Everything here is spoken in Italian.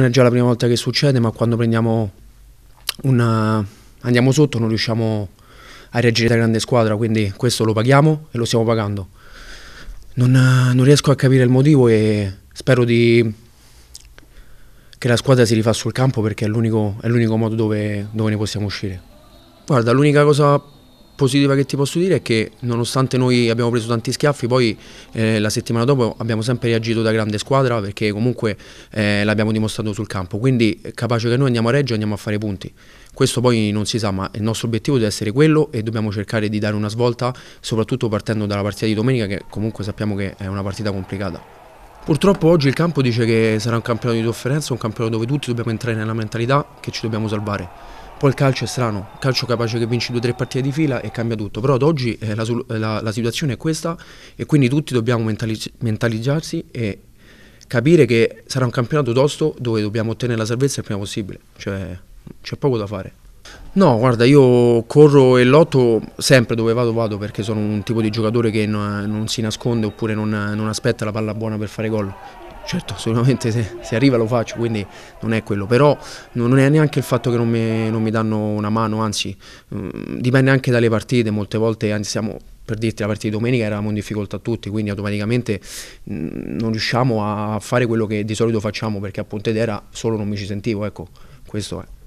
non è già la prima volta che succede, ma quando prendiamo una... andiamo sotto non riusciamo a reagire da grande squadra, quindi questo lo paghiamo e lo stiamo pagando. Non, non riesco a capire il motivo e spero di... che la squadra si rifà sul campo perché è l'unico, modo dove, dove ne possiamo uscire. Guarda, l'unica cosa positiva che ti posso dire è che nonostante noi abbiamo preso tanti schiaffi, poi eh, la settimana dopo abbiamo sempre reagito da grande squadra perché comunque eh, l'abbiamo dimostrato sul campo, quindi capace che noi andiamo a Reggio e andiamo a fare punti. Questo poi non si sa, ma il nostro obiettivo deve essere quello e dobbiamo cercare di dare una svolta, soprattutto partendo dalla partita di domenica che comunque sappiamo che è una partita complicata. Purtroppo oggi il campo dice che sarà un campionato di sofferenza un campionato dove tutti dobbiamo entrare nella mentalità che ci dobbiamo salvare poi il calcio è strano, il calcio capace che vinci due o tre partite di fila e cambia tutto, però ad oggi eh, la, la, la, situazione è questa e quindi tutti dobbiamo mentaliz mentalizzarsi e capire che sarà un campionato tosto dove dobbiamo ottenere la salvezza il prima possibile, cioè c'è poco da fare. No, guarda, io corro e lotto sempre dove vado vado perché sono un tipo di giocatore che non, non si nasconde oppure non, non, aspetta la palla buona per fare gol. Certo, sicuramente se, se, arriva lo faccio, quindi non è quello, però non è neanche il fatto che non mi, non mi danno una mano, anzi mm, dipende anche dalle partite, molte volte anzi siamo per dirti la partita di domenica eravamo in difficoltà tutti, quindi automaticamente mm, non riusciamo a fare quello che di solito facciamo perché a Pontedera solo non mi ci sentivo, ecco, questo è.